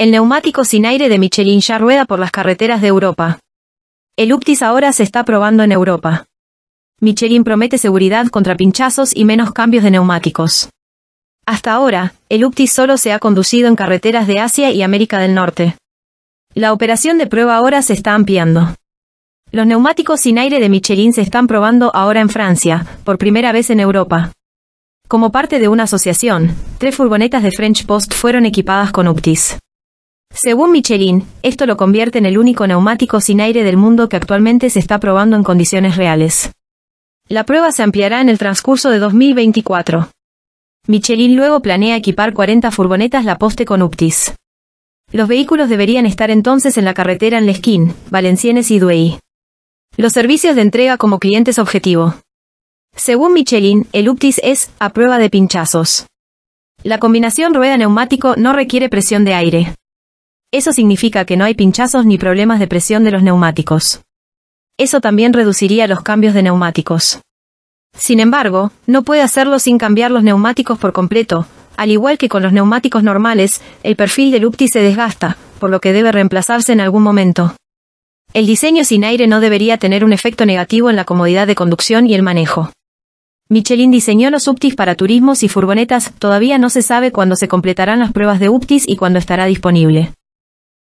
El neumático sin aire de Michelin ya rueda por las carreteras de Europa. El Uptis ahora se está probando en Europa. Michelin promete seguridad contra pinchazos y menos cambios de neumáticos. Hasta ahora, el Uptis solo se ha conducido en carreteras de Asia y América del Norte. La operación de prueba ahora se está ampliando. Los neumáticos sin aire de Michelin se están probando ahora en Francia, por primera vez en Europa. Como parte de una asociación, tres furgonetas de French Post fueron equipadas con Uptis. Según Michelin, esto lo convierte en el único neumático sin aire del mundo que actualmente se está probando en condiciones reales. La prueba se ampliará en el transcurso de 2024. Michelin luego planea equipar 40 furgonetas La Poste con Uptis. Los vehículos deberían estar entonces en la carretera en Lesquín, Valenciennes y Duey. Los servicios de entrega como clientes objetivo. Según Michelin, el Uptis es a prueba de pinchazos. La combinación rueda-neumático no requiere presión de aire. Eso significa que no hay pinchazos ni problemas de presión de los neumáticos. Eso también reduciría los cambios de neumáticos. Sin embargo, no puede hacerlo sin cambiar los neumáticos por completo. Al igual que con los neumáticos normales, el perfil del Uptis se desgasta, por lo que debe reemplazarse en algún momento. El diseño sin aire no debería tener un efecto negativo en la comodidad de conducción y el manejo. Michelin diseñó los UPTIs para turismos y furgonetas, todavía no se sabe cuándo se completarán las pruebas de UPTIs y cuándo estará disponible.